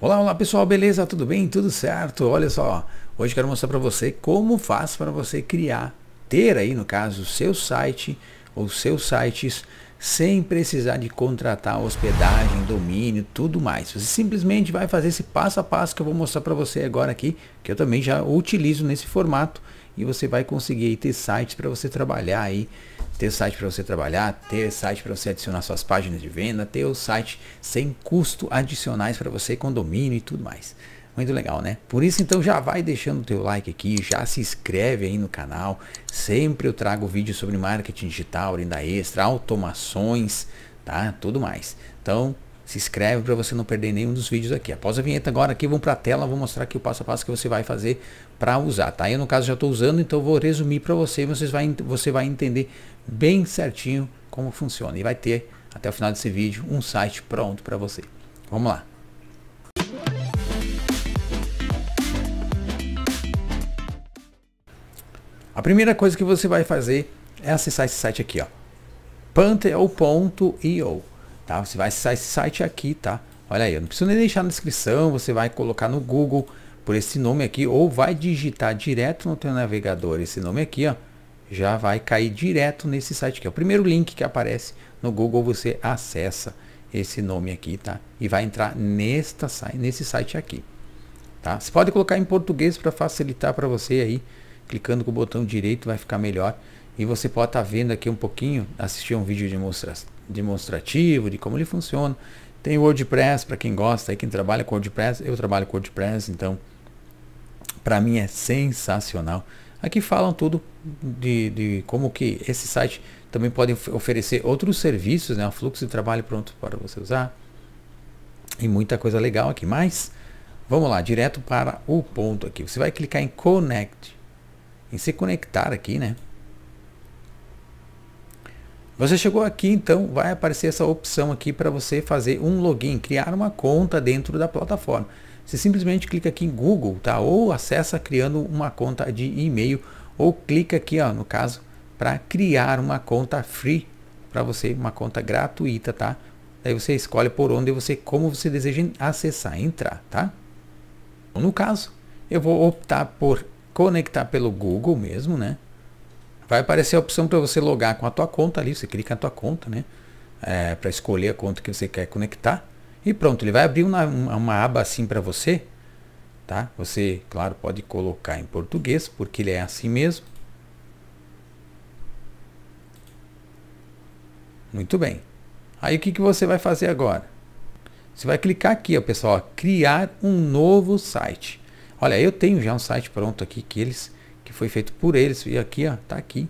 Olá, olá pessoal, beleza? Tudo bem? Tudo certo? Olha só, hoje quero mostrar para você como faz para você criar, ter aí no caso, seu site ou seus sites sem precisar de contratar hospedagem, domínio, tudo mais. Você simplesmente vai fazer esse passo a passo que eu vou mostrar para você agora aqui, que eu também já utilizo nesse formato e você vai conseguir ter sites para você trabalhar aí, ter site para você trabalhar, ter site para você adicionar suas páginas de venda, ter o site sem custo adicionais para você, com domínio e tudo mais. Muito legal, né? Por isso, então, já vai deixando o teu like aqui, já se inscreve aí no canal. Sempre eu trago vídeo sobre marketing digital, renda extra, automações, tá? Tudo mais. Então, se inscreve para você não perder nenhum dos vídeos aqui. Após a vinheta agora aqui, vamos para a tela, vou mostrar aqui o passo a passo que você vai fazer para usar, tá? Eu no caso já estou usando, então vou resumir para você, vai você vai entender bem certinho como funciona e vai ter até o final desse vídeo um site pronto para você. Vamos lá. A primeira coisa que você vai fazer é acessar esse site aqui, ó. Pantheon.io, é tá? Você vai acessar esse site aqui, tá? Olha aí, eu não preciso nem deixar na descrição, você vai colocar no Google por esse nome aqui ou vai digitar direto no teu navegador esse nome aqui, ó. Já vai cair direto nesse site aqui. É o primeiro link que aparece no Google, você acessa esse nome aqui, tá? E vai entrar nesta, nesse site aqui, tá? Você pode colocar em português para facilitar para você aí clicando com o botão direito vai ficar melhor. E você pode estar tá vendo aqui um pouquinho, assistir um vídeo demonstra demonstrativo de como ele funciona. Tem o WordPress para quem gosta, aí quem trabalha com WordPress, eu trabalho com WordPress, então para mim é sensacional. Aqui falam tudo de, de, como que esse site também pode oferecer outros serviços, né? fluxo de trabalho pronto para você usar e muita coisa legal aqui. Mas vamos lá, direto para o ponto aqui. Você vai clicar em Connect em se conectar aqui, né? Você chegou aqui, então vai aparecer essa opção aqui para você fazer um login, criar uma conta dentro da plataforma. Você simplesmente clica aqui em Google, tá? Ou acessa criando uma conta de e-mail, ou clica aqui, ó, no caso, para criar uma conta free para você, uma conta gratuita, tá? Daí você escolhe por onde você, como você deseja acessar, entrar, tá? No caso, eu vou optar por conectar pelo Google mesmo, né? Vai aparecer a opção para você logar com a tua conta ali, você clica na tua conta, né? É, para escolher a conta que você quer conectar. E pronto, ele vai abrir uma, uma aba assim para você, tá? Você, claro, pode colocar em português, porque ele é assim mesmo. Muito bem. Aí o que, que você vai fazer agora? Você vai clicar aqui, ó, pessoal, ó, criar um novo site. Olha, eu tenho já um site pronto aqui que eles que foi feito por eles e aqui, ó, tá aqui,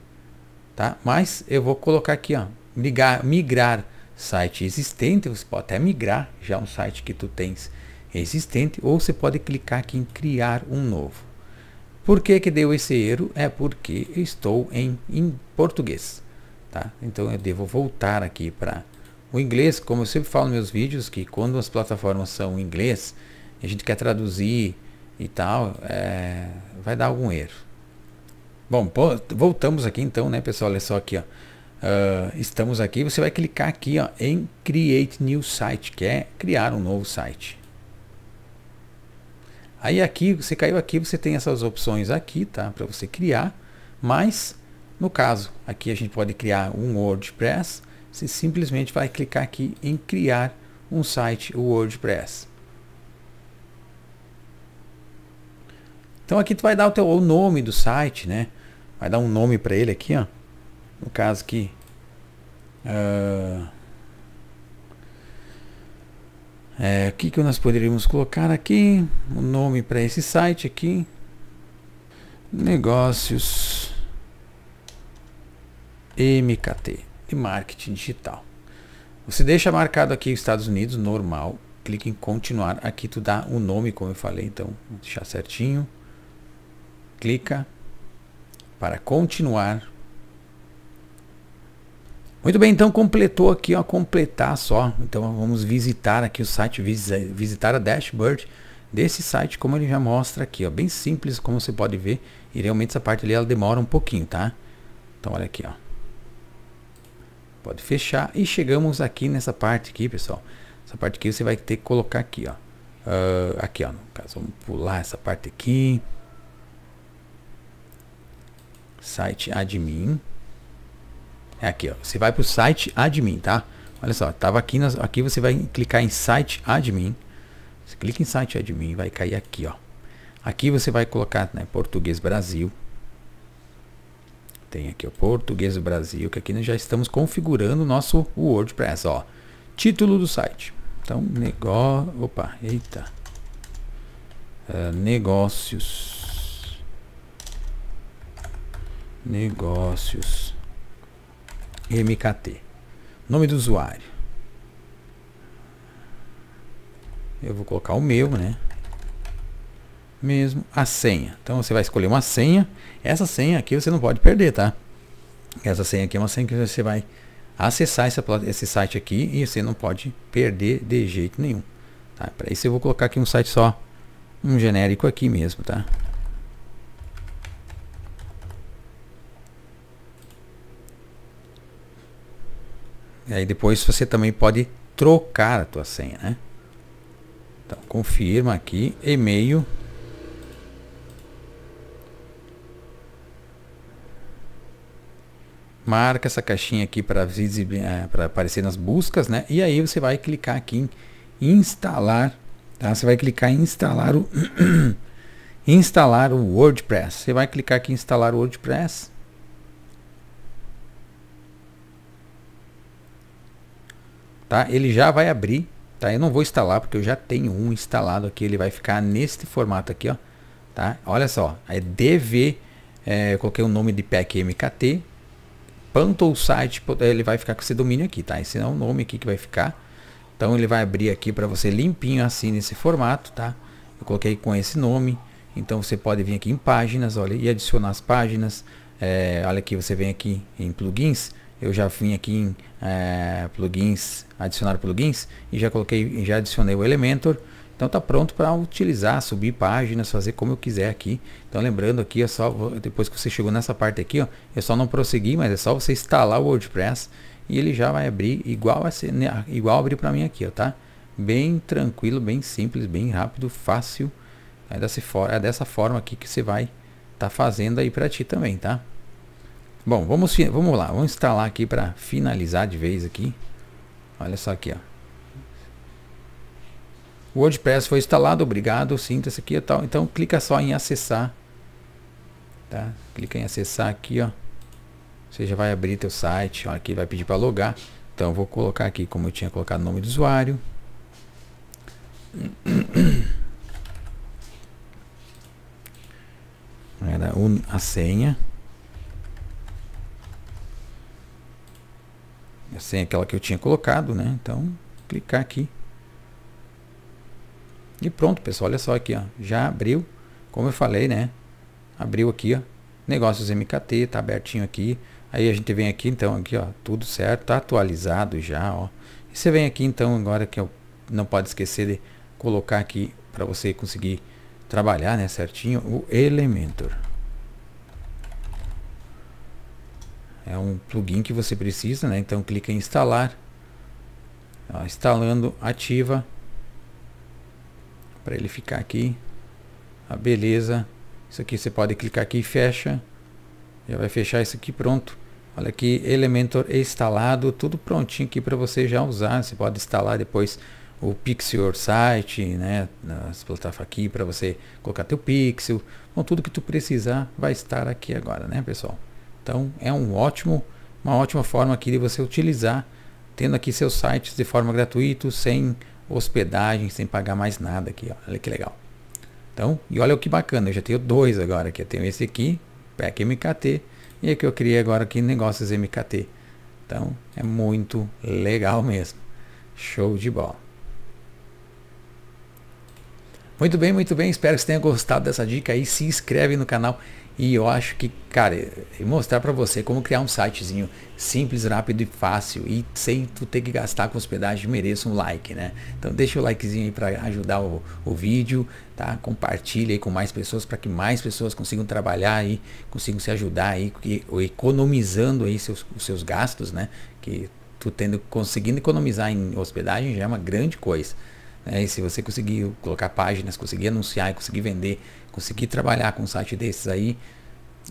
tá? Mas eu vou colocar aqui, ó, migrar, migrar site existente, você pode até migrar já um site que tu tens existente ou você pode clicar aqui em criar um novo. Por que que deu esse erro? É porque eu estou em, em português, tá? Então eu devo voltar aqui para o inglês, como eu sempre falo nos meus vídeos, que quando as plataformas são em inglês, a gente quer traduzir e tal, é, vai dar algum erro. Bom, pô, voltamos aqui então, né, pessoal? Olha só aqui, ó. Uh, estamos aqui. Você vai clicar aqui, ó, em Create New Site, que é criar um novo site. Aí aqui, você caiu aqui, você tem essas opções aqui, tá? Para você criar. Mas, no caso, aqui a gente pode criar um WordPress. Você simplesmente vai clicar aqui em criar um site WordPress. Então aqui tu vai dar o teu o nome do site, né? Vai dar um nome para ele aqui, ó. No caso aqui. Uh, é, o que, que nós poderíamos colocar aqui? O um nome para esse site aqui. Negócios MKT de marketing digital. Você deixa marcado aqui Estados Unidos normal. Clique em continuar. Aqui tu dá o um nome, como eu falei, então vou deixar certinho clica para continuar. Muito bem, então completou aqui, ó, completar só. Então vamos visitar aqui o site, visitar a dashboard desse site, como ele já mostra aqui, ó, bem simples, como você pode ver. E realmente essa parte ali ela demora um pouquinho, tá? Então olha aqui, ó. Pode fechar e chegamos aqui nessa parte aqui, pessoal. Essa parte aqui você vai ter que colocar aqui, ó. Uh, aqui, ó, no caso, vamos pular essa parte aqui. Site admin. É aqui, ó. Você vai para o site admin, tá? Olha só, tava aqui, nas, aqui você vai clicar em site admin. Você clica em site admin, vai cair aqui, ó. Aqui você vai colocar né, português Brasil. Tem aqui o português Brasil, que aqui nós já estamos configurando o nosso WordPress, ó. Título do site. Então, negócio, opa, eita. Uh, negócios Negócios MKT. Nome do usuário. Eu vou colocar o meu, né? Mesmo a senha. Então você vai escolher uma senha. Essa senha aqui você não pode perder, tá? Essa senha aqui é uma senha que você vai acessar essa, esse site aqui e você não pode perder de jeito nenhum. Tá? Para isso eu vou colocar aqui um site só, um genérico aqui mesmo, tá? E aí depois você também pode trocar a tua senha, né? Então, confirma aqui, e-mail. Marca essa caixinha aqui para é, aparecer nas buscas, né? E aí você vai clicar aqui em instalar, tá? Você vai clicar em instalar o instalar o WordPress. Você vai clicar aqui em instalar o WordPress. tá? Ele já vai abrir, tá? Eu não vou instalar porque eu já tenho um instalado aqui, ele vai ficar neste formato aqui, ó, tá? Olha só, é DV, é, eu coloquei o nome de pack MKT, Pantle site, ele vai ficar com esse domínio aqui, tá? Esse é o nome aqui que vai ficar. Então ele vai abrir aqui para você limpinho assim nesse formato, tá? Eu coloquei com esse nome. Então você pode vir aqui em páginas, olha, e adicionar as páginas. É, olha aqui, você vem aqui em plugins, eu já vim aqui em é, plugins, adicionar plugins e já coloquei, já adicionei o Elementor. Então está pronto para utilizar, subir páginas, fazer como eu quiser aqui. Então lembrando aqui, é só depois que você chegou nessa parte aqui, ó, eu é só não prosseguir, mas é só você instalar o WordPress e ele já vai abrir igual a né, igual abrir para mim aqui, ó, tá? Bem tranquilo, bem simples, bem rápido, fácil. É dessa, é dessa forma aqui que você vai estar tá fazendo aí para ti também, tá? Bom, vamos, vamos lá, vamos instalar aqui para finalizar de vez aqui. Olha só aqui, ó. O WordPress foi instalado, obrigado, sinta-se aqui e tal. Então clica só em acessar, tá? Clica em acessar aqui, ó. Você já vai abrir teu site, ó, aqui vai pedir para logar. Então vou colocar aqui como eu tinha colocado o nome do usuário. Era a senha. sem aquela que eu tinha colocado, né? Então, clicar aqui. E pronto, pessoal, olha só aqui, ó, já abriu, como eu falei, né? Abriu aqui, ó, negócios MKT, tá abertinho aqui. Aí a gente vem aqui, então, aqui, ó, tudo certo, tá atualizado já, ó. E você vem aqui, então, agora que eu não pode esquecer de colocar aqui para você conseguir trabalhar, né, certinho, o Elementor. É um plugin que você precisa, né? Então clica em instalar. Ó, instalando, ativa. Para ele ficar aqui. Ah, beleza. Isso aqui você pode clicar aqui e fecha. Já vai fechar isso aqui pronto. Olha aqui, Elementor instalado, tudo prontinho aqui para você já usar. Você pode instalar depois o Pixel Site, né? As plataformas aqui para você colocar teu pixel. Bom, tudo que tu precisar vai estar aqui agora, né, pessoal? Então é um ótimo, uma ótima forma aqui de você utilizar, tendo aqui seus sites de forma gratuita, sem hospedagem, sem pagar mais nada aqui. Olha que legal. Então, e olha que bacana, eu já tenho dois agora aqui. Eu tenho esse aqui, PEC MKT, e que eu criei agora aqui negócios MKT. Então é muito legal mesmo. Show de bola. Muito bem, muito bem. Espero que você tenha gostado dessa dica aí. Se inscreve no canal e eu acho que, cara, mostrar para você como criar um sitezinho simples, rápido e fácil e sem tu ter que gastar com hospedagem, mereça um like, né? Então deixa o likezinho aí para ajudar o, o vídeo, tá? Compartilha aí com mais pessoas para que mais pessoas consigam trabalhar e consigam se ajudar aí, e, economizando aí seus, os seus gastos, né? Que tu tendo conseguindo economizar em hospedagem já é uma grande coisa. Né? E se você conseguir colocar páginas, conseguir anunciar, conseguir vender, conseguir trabalhar com um site desses aí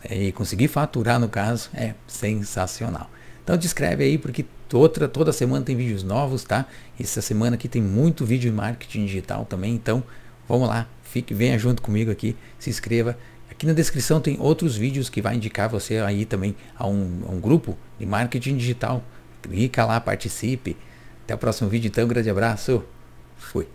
é, e conseguir faturar no caso, é sensacional. Então descreve aí porque outra, toda semana tem vídeos novos, tá? Essa semana aqui tem muito vídeo de marketing digital também, então vamos lá, fique, venha junto comigo aqui, se inscreva. Aqui na descrição tem outros vídeos que vai indicar você aí também a um, a um grupo de marketing digital. Clica lá, participe. Até o próximo vídeo, então, um grande abraço. Fui.